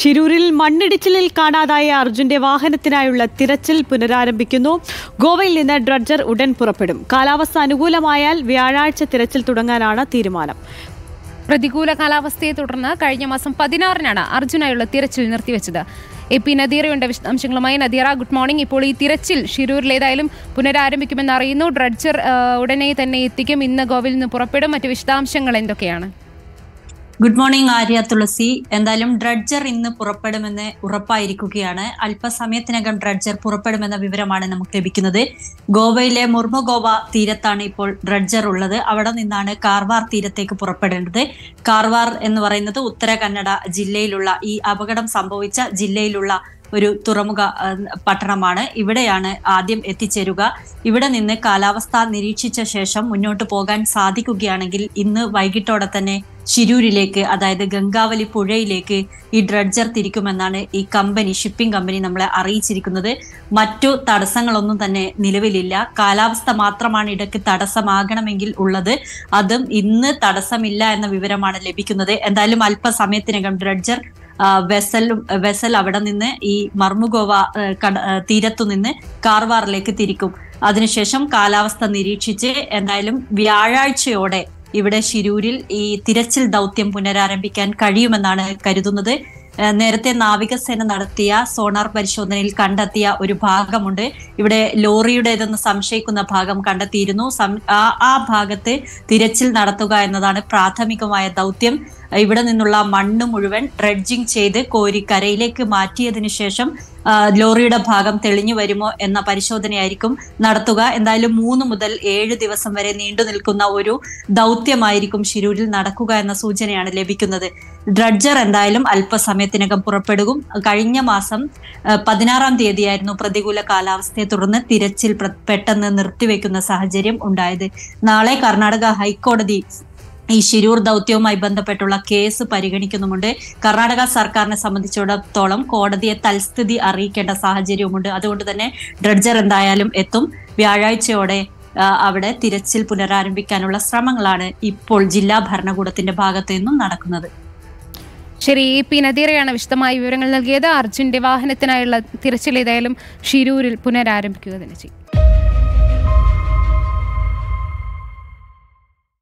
ഷിരൂരിൽ മണ്ണിടിച്ചിലിൽ കാണാതായ അർജുന്റെ വാഹനത്തിനായുള്ള തിരച്ചിൽ പുനരാരംഭിക്കുന്നു ഗോവയിൽ നിന്ന് ഡ്രഡ്ജർ ഉടൻ പുറപ്പെടും കാലാവസ്ഥ അനുകൂലമായാൽ വ്യാഴാഴ്ച തിരച്ചിൽ തുടങ്ങാനാണ് തീരുമാനം പ്രതികൂല കാലാവസ്ഥയെ തുടർന്ന് കഴിഞ്ഞ മാസം പതിനാറിനാണ് അർജുനായുള്ള തിരച്ചിൽ നിർത്തിവെച്ചത് എ പി നദീറയുടെ വിശദാംശങ്ങളുമായി നദീറ ഗുഡ് മോർണിംഗ് ഇപ്പോൾ ഈ തിരച്ചിൽ ഷിരൂരിലേതായാലും പുനരാരംഭിക്കുമെന്ന് അറിയുന്നു ഡ്രഡ്ജർ ഉടനെ തന്നെ എത്തിക്കും ഇന്ന് ഗോവയിൽ നിന്ന് പുറപ്പെടും മറ്റ് വിശദാംശങ്ങൾ എന്തൊക്കെയാണ് ഗുഡ് മോർണിംഗ് ആര്യ തുളസി എന്തായാലും ഡ്രഡ്ജർ ഇന്ന് പുറപ്പെടുമെന്ന് ഉറപ്പായിരിക്കുകയാണ് അല്പസമയത്തിനകം ഡ്രഡ്ജർ പുറപ്പെടുമെന്ന വിവരമാണ് നമുക്ക് ലഭിക്കുന്നത് ഗോവയിലെ മുർമുഗോവ തീരത്താണ് ഇപ്പോൾ ഡ്രഡ്ജർ ഉള്ളത് അവിടെ നിന്നാണ് കാർവാർ തീരത്തേക്ക് പുറപ്പെടേണ്ടത് കാർവാർ എന്ന് പറയുന്നത് ഉത്തര കന്നഡ ജില്ലയിലുള്ള ഈ അപകടം സംഭവിച്ച ജില്ലയിലുള്ള ഒരു തുറമുഖ പട്ടണമാണ് ഇവിടെയാണ് ആദ്യം എത്തിച്ചേരുക ഇവിടെ നിന്ന് കാലാവസ്ഥ നിരീക്ഷിച്ച ശേഷം മുന്നോട്ട് പോകാൻ സാധിക്കുകയാണെങ്കിൽ ഇന്ന് വൈകിട്ടോടെ തന്നെ ശിരൂരിലേക്ക് അതായത് ഗംഗാവലി പുഴയിലേക്ക് ഈ ഡ്രഡ്ജർ തിരിക്കുമെന്നാണ് ഈ കമ്പനി ഷിപ്പിംഗ് കമ്പനി നമ്മളെ അറിയിച്ചിരിക്കുന്നത് മറ്റു തടസ്സങ്ങളൊന്നും തന്നെ നിലവിലില്ല കാലാവസ്ഥ മാത്രമാണ് ഇടയ്ക്ക് തടസ്സമാകണമെങ്കിൽ ഉള്ളത് അതും ഇന്ന് തടസ്സമില്ല എന്ന വിവരമാണ് ലഭിക്കുന്നത് എന്തായാലും അല്പസമയത്തിനകം ഡ്രഡ്ജർ വെസൽ വെസൽ അവിടെ നിന്ന് ഈ മർമുഗോവ കട തീരത്തു നിന്ന് കാർവാറിലേക്ക് തിരിക്കും അതിനുശേഷം കാലാവസ്ഥ നിരീക്ഷിച്ച് എന്തായാലും വ്യാഴാഴ്ചയോടെ ഇവിടെ ശിരൂരിൽ ഈ തിരച്ചിൽ ദൗത്യം പുനരാരംഭിക്കാൻ കഴിയുമെന്നാണ് കരുതുന്നത് നേരത്തെ നാവികസേന നടത്തിയ സോണാർ പരിശോധനയിൽ കണ്ടെത്തിയ ഒരു ഭാഗമുണ്ട് ഇവിടെ ലോറിയുടേതെന്ന് സംശയിക്കുന്ന ഭാഗം കണ്ടെത്തിയിരുന്നു ആ ഭാഗത്ത് തിരച്ചിൽ നടത്തുക എന്നതാണ് പ്രാഥമികമായ ദൗത്യം ഇവിടെ നിന്നുള്ള മണ്ണ് മുഴുവൻ ഡ്രഡ്ജിംഗ് ചെയ്ത് കോരി കരയിലേക്ക് മാറ്റിയതിനു ശേഷം ലോറിയുടെ ഭാഗം തെളിഞ്ഞു വരുമോ എന്ന പരിശോധനയായിരിക്കും നടത്തുക എന്തായാലും മൂന്ന് മുതൽ ഏഴ് ദിവസം വരെ നീണ്ടു നിൽക്കുന്ന ഒരു ദൗത്യമായിരിക്കും ശിരൂരിൽ നടക്കുക എന്ന സൂചനയാണ് ലഭിക്കുന്നത് ഡ്രഡ്ജർ എന്തായാലും അല്പസമയത്തിനകം പുറപ്പെടും കഴിഞ്ഞ മാസം പതിനാറാം തീയതിയായിരുന്നു പ്രതികൂല കാലാവസ്ഥയെ തുടർന്ന് തിരച്ചിൽ പെട്ടെന്ന് നിർത്തിവെക്കുന്ന സാഹചര്യം ഉണ്ടായത് നാളെ കർണാടക ഹൈക്കോടതി ഈ ശിരൂർ ദൗത്യവുമായി ബന്ധപ്പെട്ടുള്ള കേസ് പരിഗണിക്കുന്നുമുണ്ട് കർണാടക സർക്കാരിനെ സംബന്ധിച്ചിടത്തോളം കോടതിയെ തൽസ്ഥിതി അറിയിക്കേണ്ട സാഹചര്യവുമുണ്ട് അതുകൊണ്ട് തന്നെ ഡ്രഡ്ജർ എന്തായാലും എത്തും വ്യാഴാഴ്ചയോടെ അവിടെ തിരച്ചിൽ പുനരാരംഭിക്കാനുള്ള ശ്രമങ്ങളാണ് ഇപ്പോൾ ജില്ലാ ഭരണകൂടത്തിന്റെ ഭാഗത്തു നിന്നും നടക്കുന്നത് ശരി പി നദീറയാണ് വിശദമായ വിവരങ്ങൾ നൽകിയത് അർജുന്റെ വാഹനത്തിനായുള്ള തിരച്ചിൽ ഏതായാലും ഷിരൂരിൽ പുനരാരംഭിക്കുക തന്നെ ചെയ്യും